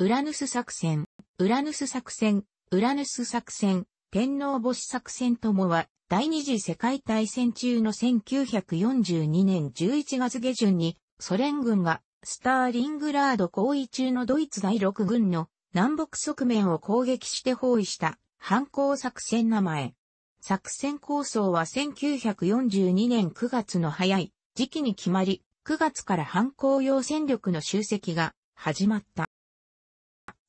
ウラヌス作戦、ウラヌス作戦、ウラヌス作戦、天皇星作戦ともは、第二次世界大戦中の1942年11月下旬に、ソ連軍がスターリングラード行為中のドイツ第6軍の南北側面を攻撃して包囲した反抗作戦名前。作戦構想は1942年9月の早い時期に決まり、9月から反抗用戦力の集積が始まった。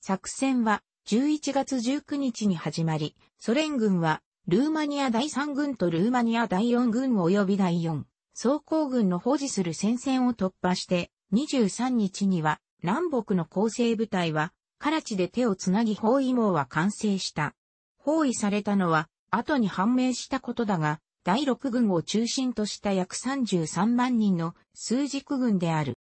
作戦は11月19日に始まり、ソ連軍はルーマニア第3軍とルーマニア第4軍及び第4装甲軍の保持する戦線を突破して、23日には南北の構成部隊はカラチで手をつなぎ包囲網は完成した。包囲されたのは後に判明したことだが、第6軍を中心とした約33万人の数軸軍である。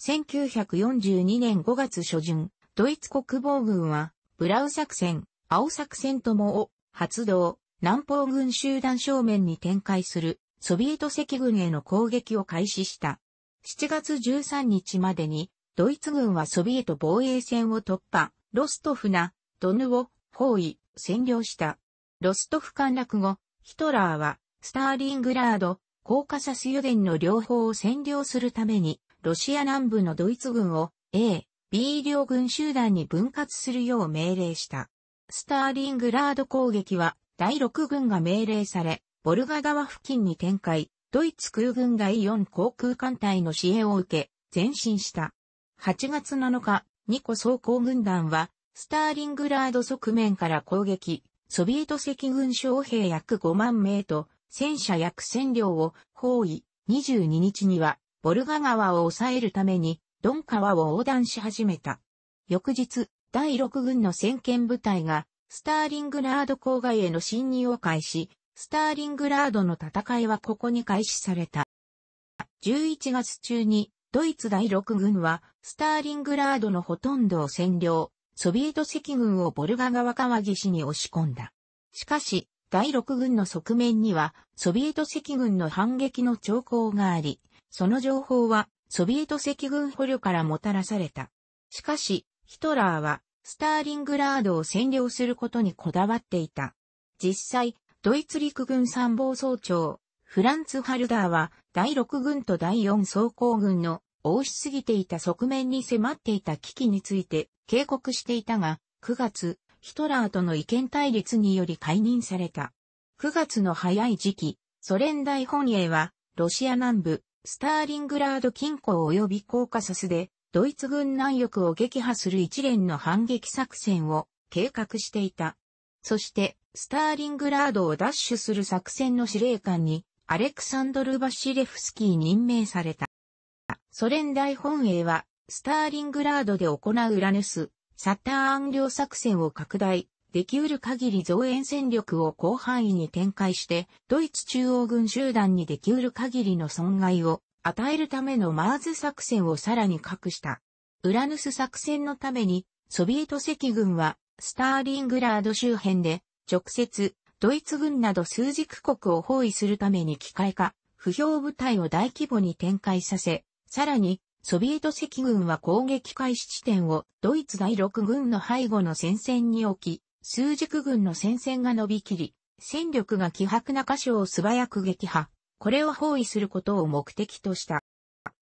1942年5月初旬、ドイツ国防軍は、ブラウ作戦、青作戦ともを発動、南方軍集団正面に展開するソビエト赤軍への攻撃を開始した。7月13日までに、ドイツ軍はソビエト防衛線を突破、ロストフな、ドヌを包囲、占領した。ロストフ陥落後、ヒトラーは、スターリングラード、コーカサス油田の両方を占領するために、ロシア南部のドイツ軍を A、B 両軍集団に分割するよう命令した。スターリングラード攻撃は第6軍が命令され、ボルガ川付近に展開、ドイツ空軍第4航空艦隊の支援を受け、前進した。8月7日、2個装甲軍団は、スターリングラード側面から攻撃、ソビエト赤軍将兵約5万名と、戦車約1000両を包囲、22日には、ボルガ川を抑えるために、ドン川を横断し始めた。翌日、第6軍の先遣部隊が、スターリングラード郊外への侵入を開始、スターリングラードの戦いはここに開始された。11月中に、ドイツ第6軍は、スターリングラードのほとんどを占領、ソビエト赤軍をボルガ川川岸に押し込んだ。しかし、第6軍の側面には、ソビエト赤軍の反撃の兆候があり、その情報は、ソビエト赤軍捕虜からもたらされた。しかし、ヒトラーは、スターリングラードを占領することにこだわっていた。実際、ドイツ陸軍参謀総長、フランツ・ハルダーは、第6軍と第4装甲軍の、多しすぎていた側面に迫っていた危機について、警告していたが、9月、ヒトラーとの意見対立により解任された。9月の早い時期、ソ連大本営は、ロシア南部、スターリングラード近郊及びコーカサスで、ドイツ軍南翼を撃破する一連の反撃作戦を計画していた。そして、スターリングラードを奪取する作戦の司令官に、アレクサンドル・バシレフスキー任命された。ソ連大本営は、スターリングラードで行うラヌス、サッターン領作戦を拡大、できうる限り増援戦力を広範囲に展開して、ドイツ中央軍集団にできうる限りの損害を与えるためのマーズ作戦をさらに隠した。ウラヌス作戦のために、ソビエト赤軍は、スターリングラード周辺で、直接、ドイツ軍など数軸国を包囲するために機械化、不評部隊を大規模に展開させ、さらに、ソビエト赤軍は攻撃開始地点をドイツ第6軍の背後の戦線に置き、数軸軍の戦線が伸びきり、戦力が希薄な箇所を素早く撃破、これを包囲することを目的とした。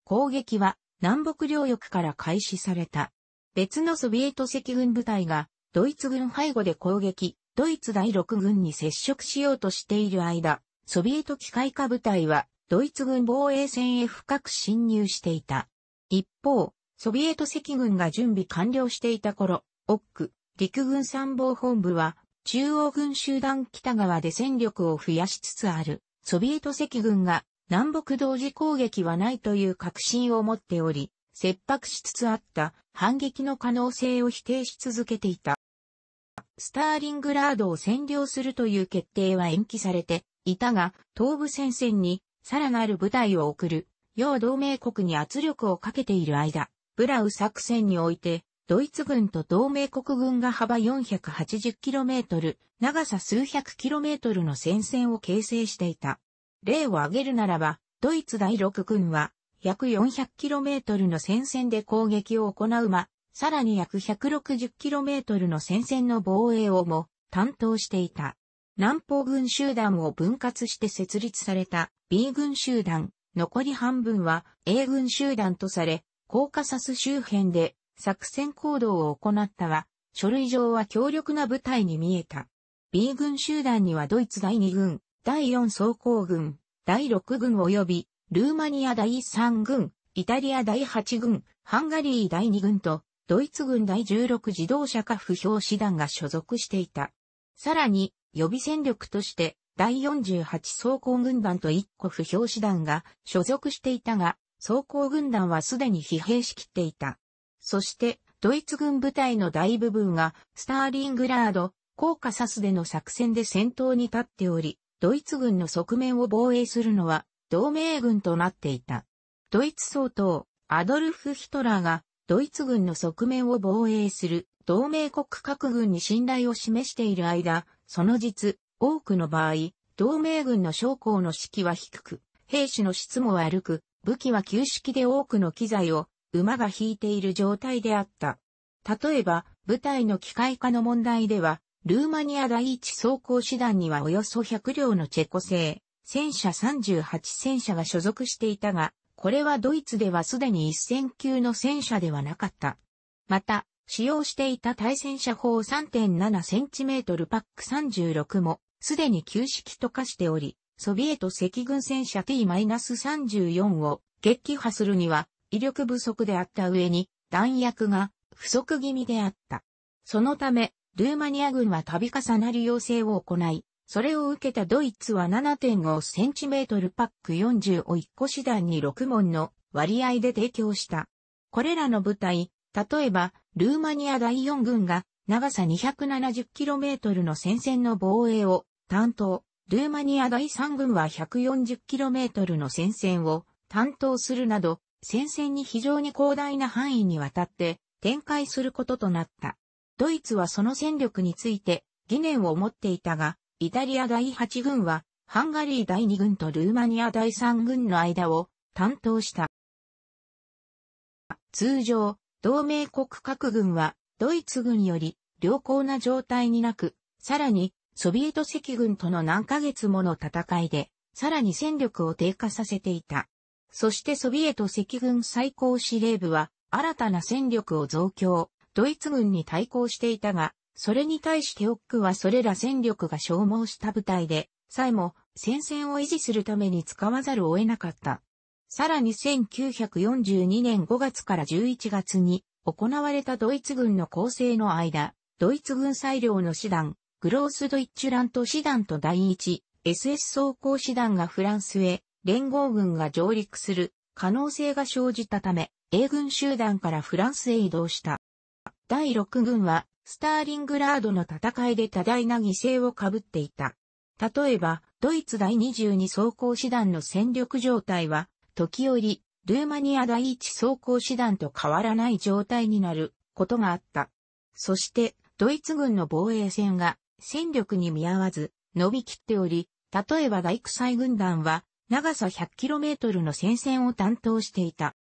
攻撃は南北領域から開始された。別のソビエト赤軍部隊がドイツ軍背後で攻撃、ドイツ第6軍に接触しようとしている間、ソビエト機械化部隊はドイツ軍防衛線へ深く侵入していた。一方、ソビエト赤軍が準備完了していた頃、オック、陸軍参謀本部は、中央軍集団北側で戦力を増やしつつある、ソビエト赤軍が、南北同時攻撃はないという確信を持っており、切迫しつつあった反撃の可能性を否定し続けていた。スターリングラードを占領するという決定は延期されていたが、東部戦線にさらなる部隊を送る、要同盟国に圧力をかけている間、ブラウ作戦において、ドイツ軍と同盟国軍が幅 480km、長さ数百 km の戦線を形成していた。例を挙げるならば、ドイツ第6軍は、約 400km の戦線で攻撃を行うま、さらに約 160km の戦線の防衛をも担当していた。南方軍集団を分割して設立された B 軍集団、残り半分は A 軍集団とされ、コーカサス周辺で作戦行動を行ったは、書類上は強力な部隊に見えた。B 軍集団にはドイツ第2軍、第4装甲軍、第6軍及び、ルーマニア第3軍、イタリア第8軍、ハンガリー第2軍と、ドイツ軍第16自動車化不評師団が所属していた。さらに、予備戦力として、第48装甲軍団と1個不評師団が所属していたが、装甲軍団はすでに疲弊しきっていた。そして、ドイツ軍部隊の大部分が、スターリングラード、コーカサスでの作戦で戦闘に立っており、ドイツ軍の側面を防衛するのは、同盟軍となっていた。ドイツ総統、アドルフ・ヒトラーが、ドイツ軍の側面を防衛する、同盟国各軍に信頼を示している間、その実、多くの場合、同盟軍の将校の士気は低く、兵士の質も悪く、武器は旧式で多くの機材を馬が引いている状態であった。例えば、部隊の機械化の問題では、ルーマニア第一装甲師団にはおよそ100両のチェコ製、戦車38戦車が所属していたが、これはドイツではすでに1000級の戦車ではなかった。また、使用していた対戦車砲 3.7cm パック36も、すでに旧式と化しており、ソビエト赤軍戦車 T-34 を撃破するには、威力不足であった上に、弾薬が不足気味であった。そのため、ルーマニア軍は度重なる要請を行い、それを受けたドイツは 7.5cm パック40を1個師団に6門の割合で提供した。これらの部隊、例えば、ルーマニア第4軍が長さ 270km の戦線の防衛を担当、ルーマニア第3軍は 140km の戦線を担当するなど、戦線に非常に広大な範囲にわたって展開することとなった。ドイツはその戦力について疑念を持っていたが、イタリア第8軍はハンガリー第2軍とルーマニア第3軍の間を担当した。通常、同盟国各軍はドイツ軍より良好な状態になく、さらにソビエト赤軍との何ヶ月もの戦いで、さらに戦力を低下させていた。そしてソビエト赤軍最高司令部は、新たな戦力を増強、ドイツ軍に対抗していたが、それに対してオックはそれら戦力が消耗した部隊で、さえも戦線を維持するために使わざるを得なかった。さらに1942年5月から11月に行われたドイツ軍の構成の間、ドイツ軍裁量の師団、グロースドイッチュラント師団と第一 SS 装甲師団がフランスへ連合軍が上陸する可能性が生じたため、英軍集団からフランスへ移動した。第6軍は、スターリングラードの戦いで多大な犠牲を被っていた。例えば、ドイツ第22装甲師団の戦力状態は、時折、ルーマニア第1装甲師団と変わらない状態になることがあった。そして、ドイツ軍の防衛戦が戦力に見合わず伸びきっており、例えば大工祭軍団は長さ 100km の戦線を担当していた。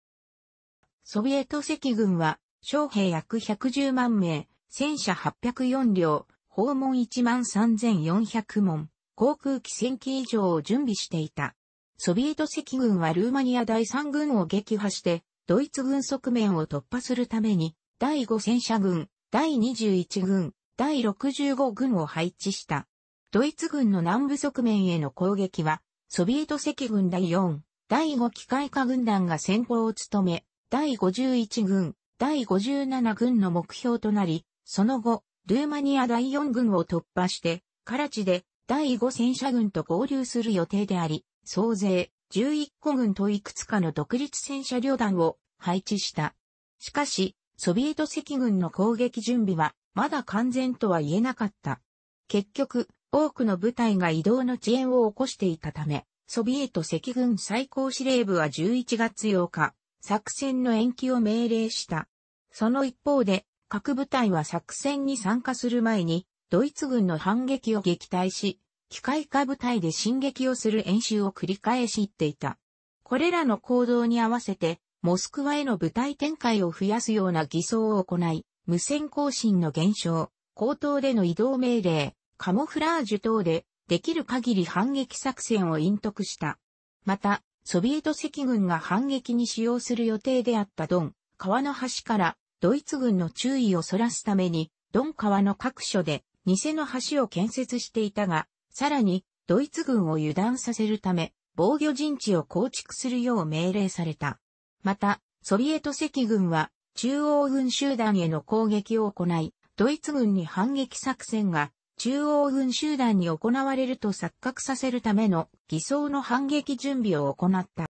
ソビエト赤軍は、将兵約110万名、戦車804両、訪問1万3400門、航空機1000機以上を準備していた。ソビエト赤軍はルーマニア第3軍を撃破して、ドイツ軍側面を突破するために、第5戦車軍、第21軍、第65軍を配置した。ドイツ軍の南部側面への攻撃は、ソビエト赤軍第4、第5機械化軍団が先行を務め、第51軍、第57軍の目標となり、その後、ルーマニア第4軍を突破して、カラチで第5戦車軍と合流する予定であり、総勢11個軍といくつかの独立戦車旅団を配置した。しかし、ソビエト赤軍の攻撃準備はまだ完全とは言えなかった。結局、多くの部隊が移動の遅延を起こしていたため、ソビエト赤軍最高司令部は11月8日、作戦の延期を命令した。その一方で、各部隊は作戦に参加する前に、ドイツ軍の反撃を撃退し、機械化部隊で進撃をする演習を繰り返し行っていた。これらの行動に合わせて、モスクワへの部隊展開を増やすような偽装を行い、無線更新の減少、口頭での移動命令、カモフラージュ等で、できる限り反撃作戦を隠匿した。また、ソビエト赤軍が反撃に使用する予定であったドン、川の橋から、ドイツ軍の注意をそらすために、ドン川の各所で、偽の橋を建設していたが、さらに、ドイツ軍を油断させるため、防御陣地を構築するよう命令された。また、ソビエト赤軍は、中央軍集団への攻撃を行い、ドイツ軍に反撃作戦が中央軍集団に行われると錯覚させるための偽装の反撃準備を行った。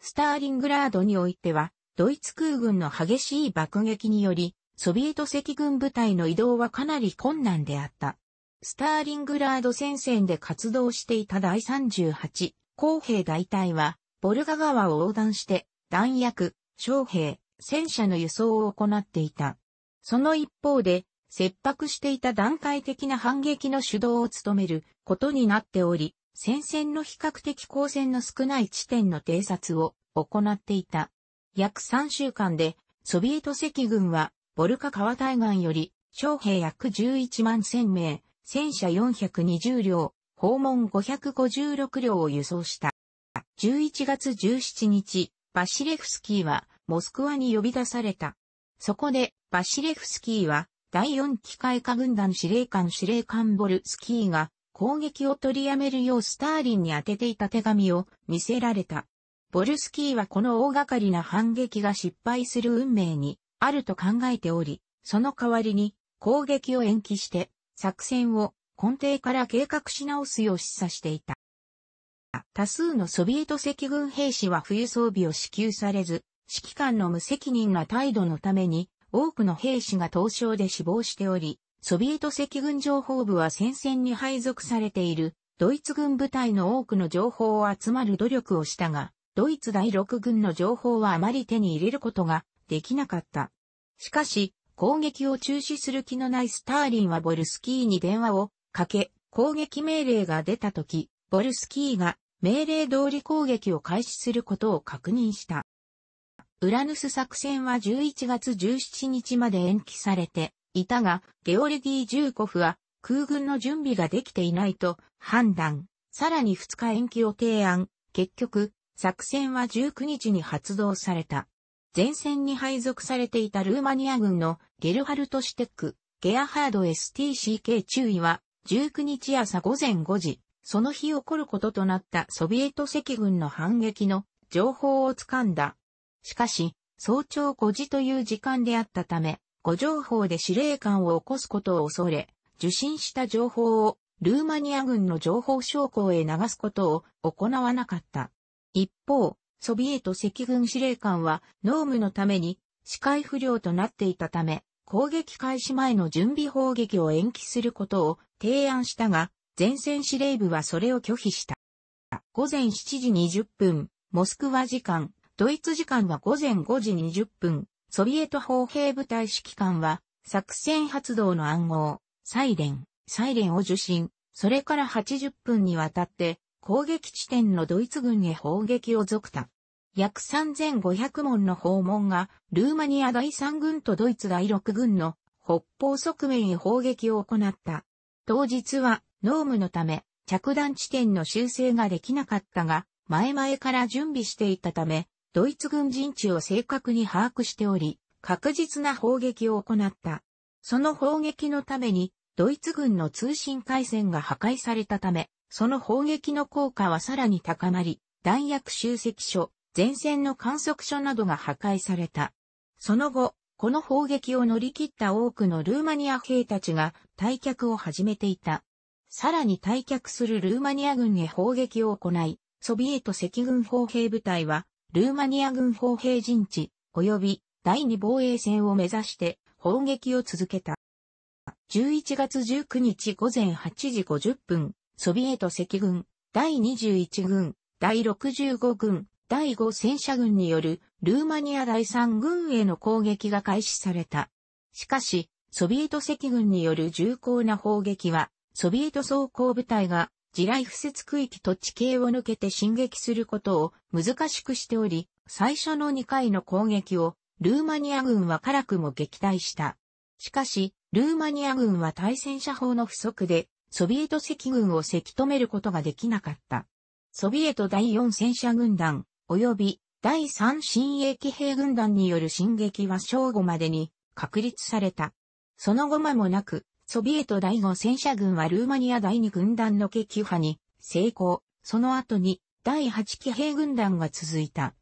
スターリングラードにおいては、ドイツ空軍の激しい爆撃により、ソビエト赤軍部隊の移動はかなり困難であった。スターリングラード戦線で活動していた第38工兵大隊は、ボルガ川を横断して、弾薬、将兵、戦車の輸送を行っていた。その一方で、切迫していた段階的な反撃の主導を務めることになっており、戦線の比較的光線の少ない地点の偵察を行っていた。約3週間で、ソビエト赤軍は、ボルカ川対岸より、将兵約11万1000名、戦車420両、訪問556両を輸送した。11月17日、バシレフスキーは、モスクワに呼び出された。そこで、バシレフスキーは、第四機械化軍団司令官司令官ボルスキーが攻撃を取りやめるようスターリンに当てていた手紙を見せられた。ボルスキーはこの大掛かりな反撃が失敗する運命にあると考えており、その代わりに攻撃を延期して作戦を根底から計画し直すよう示唆していた。多数のソビエト赤軍兵士は冬装備を支給されず、指揮官の無責任な態度のために多くの兵士が凍傷で死亡しており、ソビエト赤軍情報部は戦線に配属されているドイツ軍部隊の多くの情報を集まる努力をしたが、ドイツ第六軍の情報はあまり手に入れることができなかった。しかし、攻撃を中止する気のないスターリンはボルスキーに電話をかけ、攻撃命令が出た時、ボルスキーが命令通り攻撃を開始することを確認した。ウラヌス作戦は11月17日まで延期されていたが、ゲオルギー・ジューコフは空軍の準備ができていないと判断。さらに2日延期を提案。結局、作戦は19日に発動された。前線に配属されていたルーマニア軍のゲルハルト・シテック、ゲアハード STCK 注意は19日朝午前5時、その日起こることとなったソビエト赤軍の反撃の情報をつかんだしかし、早朝5時という時間であったため、誤情報で司令官を起こすことを恐れ、受信した情報をルーマニア軍の情報将校へ流すことを行わなかった。一方、ソビエト赤軍司令官は農務のために視界不良となっていたため、攻撃開始前の準備砲撃を延期することを提案したが、前線司令部はそれを拒否した。午前7時20分、モスクワ時間、ドイツ時間は午前5時20分、ソビエト砲兵部隊指揮官は、作戦発動の暗号、サイレン、サイレンを受信、それから80分にわたって、攻撃地点のドイツ軍へ砲撃を続た。約3500門の訪問が、ルーマニア第3軍とドイツ第6軍の北方側面へ砲撃を行った。当日は、濃霧のため、着弾地点の修正ができなかったが、前々から準備していたため、ドイツ軍陣地を正確に把握しており、確実な砲撃を行った。その砲撃のために、ドイツ軍の通信回線が破壊されたため、その砲撃の効果はさらに高まり、弾薬集積所、前線の観測所などが破壊された。その後、この砲撃を乗り切った多くのルーマニア兵たちが退却を始めていた。さらに退却するルーマニア軍へ砲撃を行い、ソビエト赤軍砲兵部隊はルーマニア軍砲兵陣地、及び第二防衛線を目指して砲撃を続けた。11月19日午前8時50分、ソビエト赤軍、第21軍、第65軍、第5戦車軍によるルーマニア第3軍への攻撃が開始された。しかし、ソビエト赤軍による重厚な砲撃は、ソビエト装甲部隊が地雷敷設区域と地形を抜けて進撃することを難しくしており、最初の2回の攻撃をルーマニア軍は辛くも撃退した。しかし、ルーマニア軍は対戦車砲の不足で、ソビエト赤軍をせき止めることができなかった。ソビエト第4戦車軍団、及び第3新鋭騎兵軍団による進撃は正午までに確立された。その後間もなく、ソビエト第5戦車軍はルーマニア第2軍団の撃破に成功、その後に第8騎兵軍団が続いた。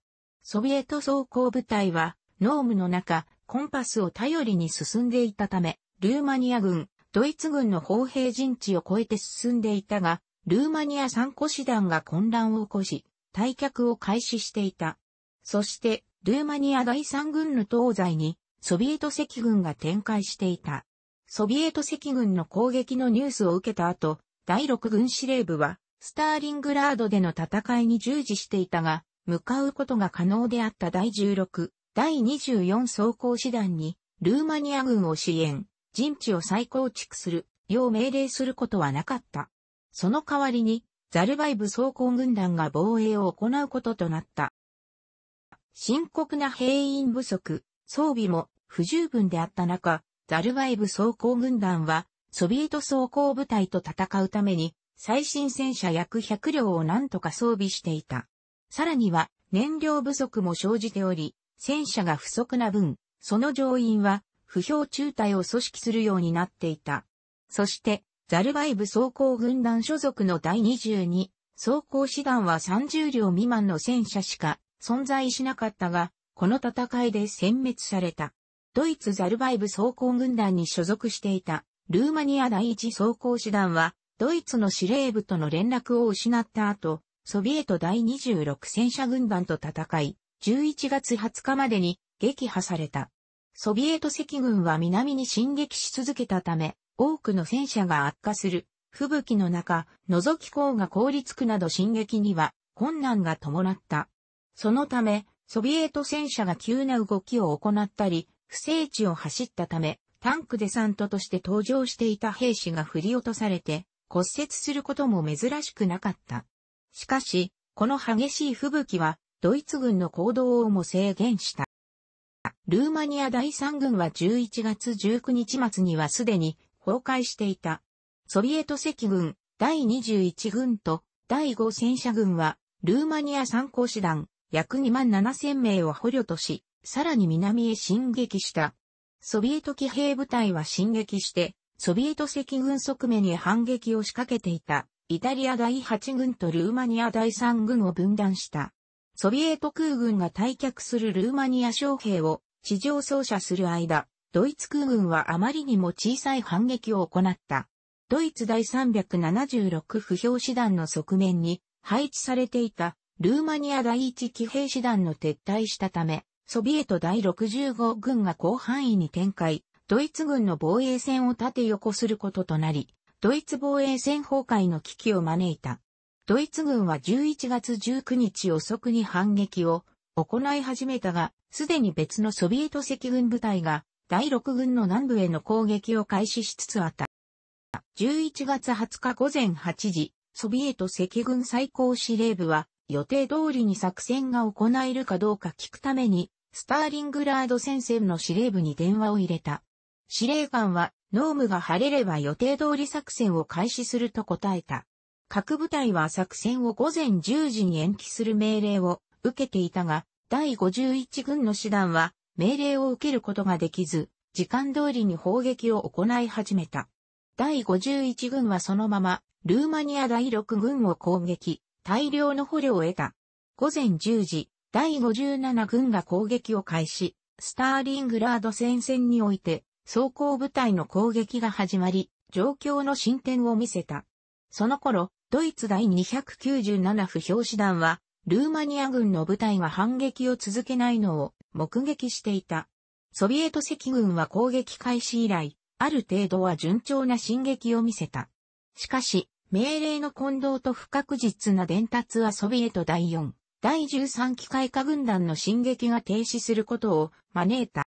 ソビエト装甲部隊は、ノームの中、コンパスを頼りに進んでいたため、ルーマニア軍、ドイツ軍の砲兵陣地を越えて進んでいたが、ルーマニア参個師団が混乱を起こし、退却を開始していた。そして、ルーマニア第3軍の東西に、ソビエト赤軍が展開していた。ソビエト赤軍の攻撃のニュースを受けた後、第6軍司令部は、スターリングラードでの戦いに従事していたが、向かうことが可能であった第16、第24装甲師団に、ルーマニア軍を支援、陣地を再構築する、よう命令することはなかった。その代わりに、ザルバイブ装甲軍団が防衛を行うこととなった。深刻な兵員不足、装備も不十分であった中、ザルバイブ装甲軍団は、ソビエト装甲部隊と戦うために、最新戦車約100両を何とか装備していた。さらには、燃料不足も生じており、戦車が不足な分、その乗員は、不評中隊を組織するようになっていた。そして、ザルバイブ装甲軍団所属の第22装甲師団は30両未満の戦車しか存在しなかったが、この戦いで殲滅された。ドイツザルバイブ装甲軍団に所属していた、ルーマニア第一装甲師団は、ドイツの司令部との連絡を失った後、ソビエト第26戦車軍団と戦い、11月20日までに撃破された。ソビエト赤軍は南に進撃し続けたため、多くの戦車が悪化する、吹雪の中、覗き港が凍りつくなど進撃には困難が伴った。そのため、ソビエト戦車が急な動きを行ったり、不正地を走ったため、タンクデサントとして登場していた兵士が振り落とされて骨折することも珍しくなかった。しかし、この激しい吹雪はドイツ軍の行動をも制限した。ルーマニア第3軍は11月19日末にはすでに崩壊していた。ソビエト赤軍第21軍と第5戦車軍はルーマニア参考師団約2万7 0名を捕虜とし、さらに南へ進撃した。ソビエト騎兵部隊は進撃して、ソビエト赤軍側面に反撃を仕掛けていた、イタリア第8軍とルーマニア第3軍を分断した。ソビエト空軍が退却するルーマニア将兵を地上走射する間、ドイツ空軍はあまりにも小さい反撃を行った。ドイツ第376不評師団の側面に配置されていたルーマニア第1騎兵師団の撤退したため、ソビエト第65軍が広範囲に展開、ドイツ軍の防衛線を縦横することとなり、ドイツ防衛線崩壊の危機を招いた。ドイツ軍は11月19日遅くに反撃を行い始めたが、すでに別のソビエト赤軍部隊が第6軍の南部への攻撃を開始しつつあった。11月20日午前8時、ソビエト赤軍最高司令部は予定通りに作戦が行えるかどうか聞くためにスターリングラード戦線の司令部に電話を入れた。司令官は、ノームが晴れれば予定通り作戦を開始すると答えた。各部隊は作戦を午前10時に延期する命令を受けていたが、第51軍の師団は命令を受けることができず、時間通りに砲撃を行い始めた。第51軍はそのまま、ルーマニア第6軍を攻撃、大量の捕虜を得た。午前10時、第57軍が攻撃を開始、スターリングラード戦線において、装甲部隊の攻撃が始まり、状況の進展を見せた。その頃、ドイツ第297不評師団は、ルーマニア軍の部隊が反撃を続けないのを目撃していた。ソビエト赤軍は攻撃開始以来、ある程度は順調な進撃を見せた。しかし、命令の混同と不確実な伝達はソビエト第4第13機械化軍団の進撃が停止することを招いた。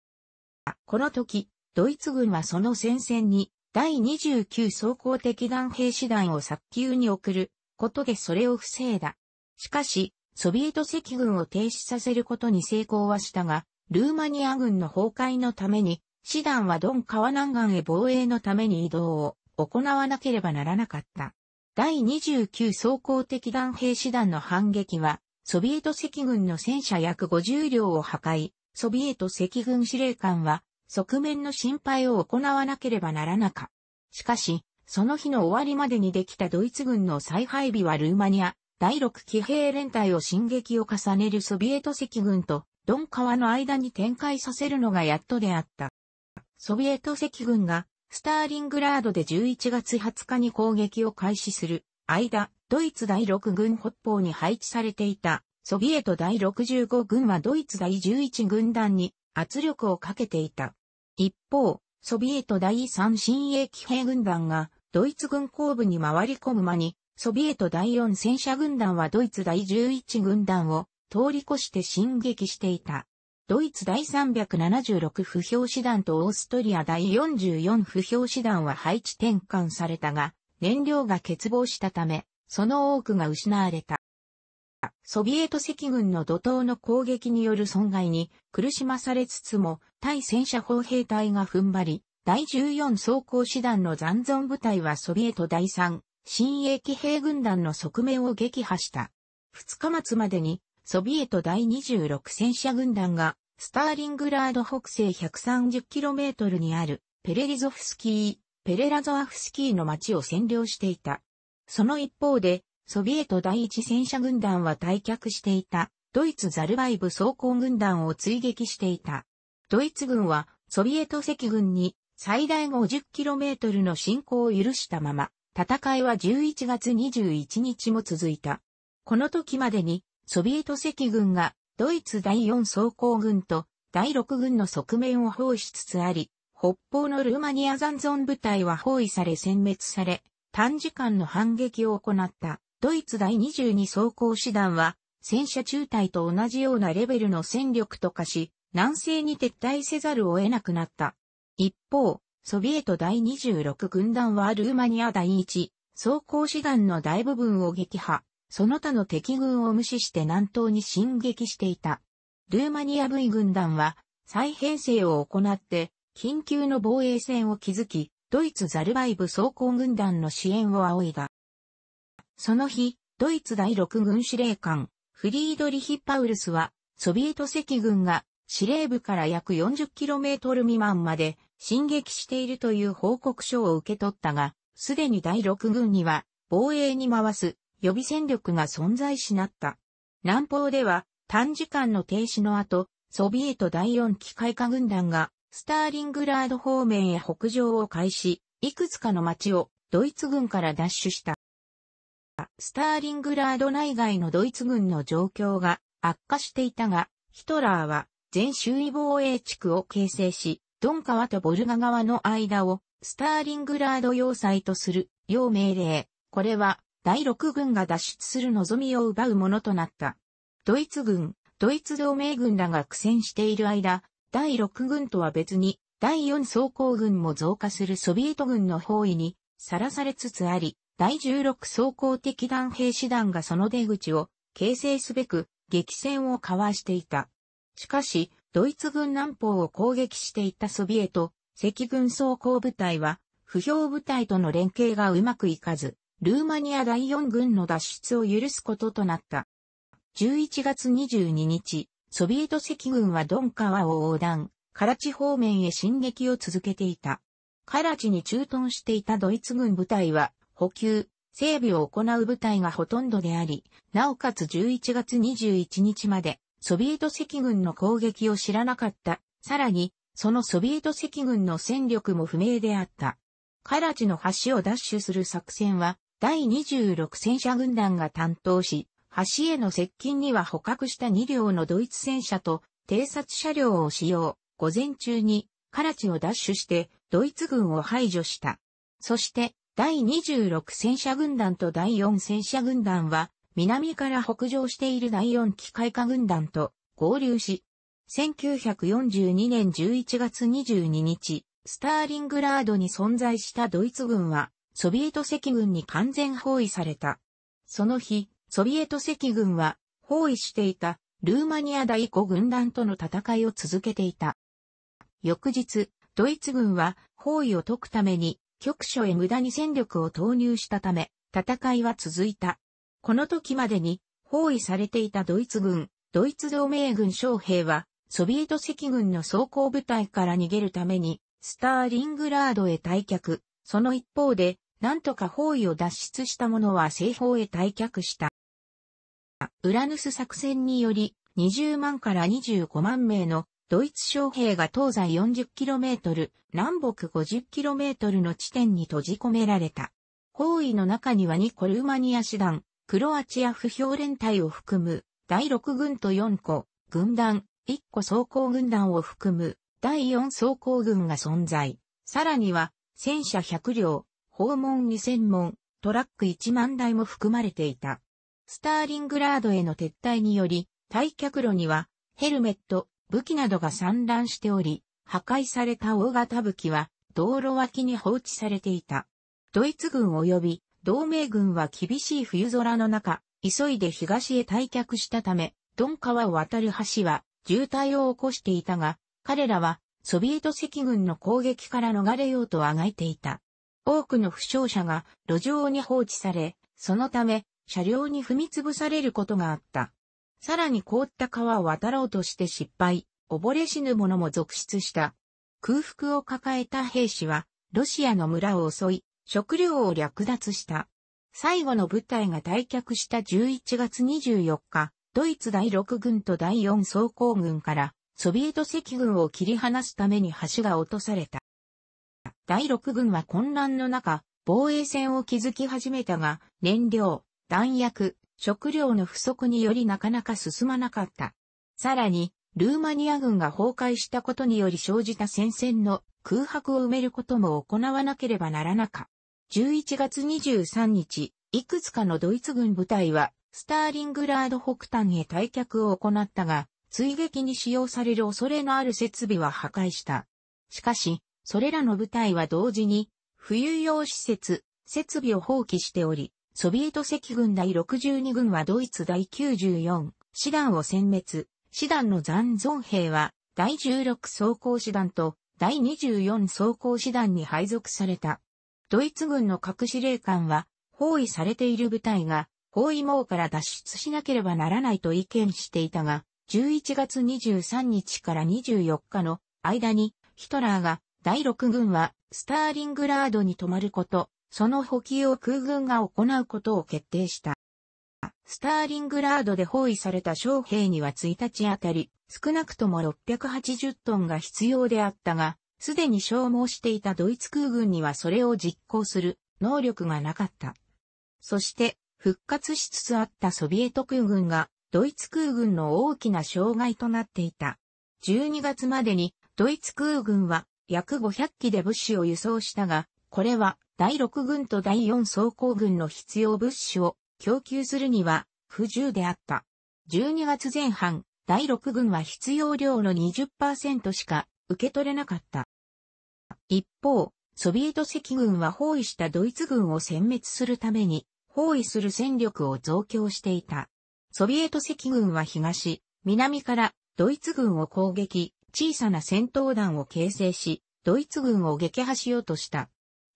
この時、ドイツ軍はその戦線に第29装甲敵団兵士団を早急に送ることでそれを防いだ。しかし、ソビエト赤軍を停止させることに成功はしたが、ルーマニア軍の崩壊のために、師団はドン川南岸へ防衛のために移動を行わなければならなかった。第29装甲敵団兵士団の反撃は、ソビエト赤軍の戦車約50両を破壊、ソビエト赤軍司令官は、側面の心配を行わなければならなか。しかし、その日の終わりまでにできたドイツ軍の再配備はルーマニア、第6騎兵連隊を進撃を重ねるソビエト赤軍と、ドン川の間に展開させるのがやっとであった。ソビエト赤軍が、スターリングラードで11月20日に攻撃を開始する。間、ドイツ第6軍北方に配置されていた、ソビエト第65軍はドイツ第11軍団に圧力をかけていた。一方、ソビエト第3新鋭騎兵軍団がドイツ軍後部に回り込む間に、ソビエト第4戦車軍団はドイツ第11軍団を通り越して進撃していた。ドイツ第376不評師団とオーストリア第44不評師団は配置転換されたが、燃料が欠乏したため、その多くが失われた。ソビエト赤軍の怒涛の攻撃による損害に苦しまされつつも、対戦車砲兵隊が踏ん張り、第14装甲師団の残存部隊はソビエト第3、新鋭騎兵軍団の側面を撃破した。2日末までに、ソビエト第26戦車軍団が、スターリングラード北西 130km にあるペレリゾフスキーペレラゾアフスキーの町を占領していた。その一方で、ソビエト第一戦車軍団は退却していた、ドイツザルバイブ装甲軍団を追撃していた。ドイツ軍は、ソビエト赤軍に最大 50km の進行を許したまま、戦いは11月21日も続いた。この時までに、ソビエト赤軍が、ドイツ第4装甲軍と第6軍の側面を包しつつあり、北方のルーマニア残存部隊は包囲され殲滅され、短時間の反撃を行った、ドイツ第22装甲師団は、戦車中隊と同じようなレベルの戦力と化し、南西に撤退せざるを得なくなった。一方、ソビエト第26軍団はルーマニア第1装甲師団の大部分を撃破、その他の敵軍を無視して南東に進撃していた。ルーマニア V 軍団は再編成を行って緊急の防衛線を築き、ドイツザルバイブ装甲軍団の支援を仰いだ。その日、ドイツ第6軍司令官、フリードリヒ・パウルスは、ソビエト赤軍が司令部から約 40km 未満まで進撃しているという報告書を受け取ったが、すでに第6軍には防衛に回す予備戦力が存在しなった。南方では短時間の停止の後、ソビエト第4機械化軍団がスターリングラード方面へ北上を開始、いくつかの町をドイツ軍から奪取した。スターリングラード内外のドイツ軍の状況が悪化していたが、ヒトラーは全周囲防衛地区を形成し、ドン川とボルガ川の間をスターリングラード要塞とする、要命令。これは、第6軍が脱出する望みを奪うものとなった。ドイツ軍、ドイツ同盟軍らが苦戦している間、第6軍とは別に、第4装甲軍も増加するソビエト軍の包囲にさらされつつあり、第16装甲敵団兵士団がその出口を形成すべく激戦を交わしていた。しかし、ドイツ軍南方を攻撃していたソビエト、赤軍装甲部隊は、不評部隊との連携がうまくいかず、ルーマニア第4軍の脱出を許すこととなった。11月22日、ソビエト赤軍はドン川を横断、カラチ方面へ進撃を続けていた。カラチに駐屯していたドイツ軍部隊は、補給、整備を行う部隊がほとんどであり、なおかつ11月21日まで、ソビエト赤軍の攻撃を知らなかった。さらに、そのソビエト赤軍の戦力も不明であった。カラチの橋を奪取する作戦は、第26戦車軍団が担当し、橋への接近には捕獲した2両のドイツ戦車と偵察車両を使用、午前中にカラチを奪取してドイツ軍を排除した。そして第26戦車軍団と第4戦車軍団は南から北上している第4機械化軍団と合流し、1942年11月22日、スターリングラードに存在したドイツ軍はソビエト赤軍に完全包囲された。その日、ソビエト赤軍は包囲していたルーマニア第5軍団との戦いを続けていた。翌日、ドイツ軍は包囲を解くために局所へ無駄に戦力を投入したため、戦いは続いた。この時までに包囲されていたドイツ軍、ドイツ同盟軍将兵は、ソビエト赤軍の装甲部隊から逃げるために、スターリングラードへ退却。その一方で、なんとか包囲を脱出した者は西方へ退却した。ウラヌス作戦により20万から25万名のドイツ将兵が東西 40km、南北 50km の地点に閉じ込められた。包囲の中には2個ルーマニア師団、クロアチア不評連隊を含む第6軍と4個、軍団、1個装甲軍団を含む第4装甲軍が存在。さらには戦車100両、訪問2000門、トラック1万台も含まれていた。スターリングラードへの撤退により、退却路には、ヘルメット、武器などが散乱しており、破壊された大型武器は、道路脇に放置されていた。ドイツ軍及び、同盟軍は厳しい冬空の中、急いで東へ退却したため、ドン川を渡る橋は、渋滞を起こしていたが、彼らは、ソビエト赤軍の攻撃から逃れようとあがいていた。多くの負傷者が路上に放置され、そのため、車両に踏み潰されることがあった。さらに凍った川を渡ろうとして失敗、溺れ死ぬ者も続出した。空腹を抱えた兵士は、ロシアの村を襲い、食料を略奪した。最後の部隊が退却した11月24日、ドイツ第6軍と第4装甲軍から、ソビエト赤軍を切り離すために橋が落とされた。第6軍は混乱の中、防衛線を築き始めたが、燃料、弾薬、食料の不足によりなかなか進まなかった。さらに、ルーマニア軍が崩壊したことにより生じた戦線の空白を埋めることも行わなければならなか。11月23日、いくつかのドイツ軍部隊は、スターリングラード北端へ退却を行ったが、追撃に使用される恐れのある設備は破壊した。しかし、それらの部隊は同時に、冬用施設、設備を放棄しており、ソビエト赤軍第62軍はドイツ第94師団を殲滅、師団の残存兵は第16装甲師団と第24装甲師団に配属された。ドイツ軍の各司令官は包囲されている部隊が包囲網から脱出しなければならないと意見していたが、11月23日から24日の間にヒトラーが第6軍はスターリングラードに泊まること、その補給を空軍が行うことを決定した。スターリングラードで包囲された将兵には1日あたり、少なくとも680トンが必要であったが、すでに消耗していたドイツ空軍にはそれを実行する能力がなかった。そして、復活しつつあったソビエト空軍が、ドイツ空軍の大きな障害となっていた。12月までに、ドイツ空軍は約500機で物資を輸送したが、これは第6軍と第4装甲軍の必要物資を供給するには不自由であった。12月前半、第6軍は必要量の20%しか受け取れなかった。一方、ソビエト赤軍は包囲したドイツ軍を殲滅するために、包囲する戦力を増強していた。ソビエト赤軍は東、南からドイツ軍を攻撃、小さな戦闘団を形成し、ドイツ軍を撃破しようとした。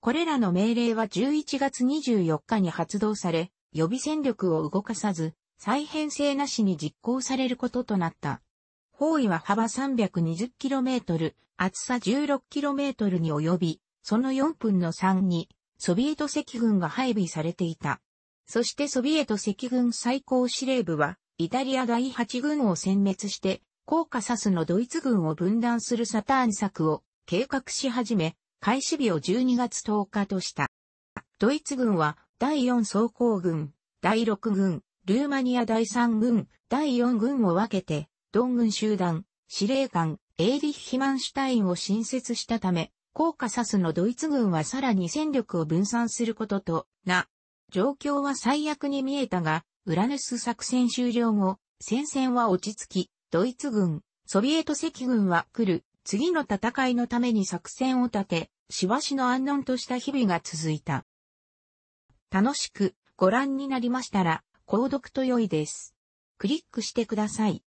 これらの命令は11月24日に発動され、予備戦力を動かさず、再編成なしに実行されることとなった。包囲は幅 320km、厚さ 16km に及び、その4分の3に、ソビエト赤軍が配備されていた。そしてソビエト赤軍最高司令部は、イタリア第8軍を殲滅して、コーカサスのドイツ軍を分断するサターン策を計画し始め、開始日を12月10日とした。ドイツ軍は第4装甲軍、第6軍、ルーマニア第3軍、第4軍を分けて、ドン軍集団、司令官、エーリッヒマンシュタインを新設したため、コーカサスのドイツ軍はさらに戦力を分散することとな、状況は最悪に見えたが、ウラヌス作戦終了後、戦線は落ち着き、ドイツ軍、ソビエト赤軍は来る、次の戦いのために作戦を立て、しばしの安穏とした日々が続いた。楽しくご覧になりましたら、購読と良いです。クリックしてください。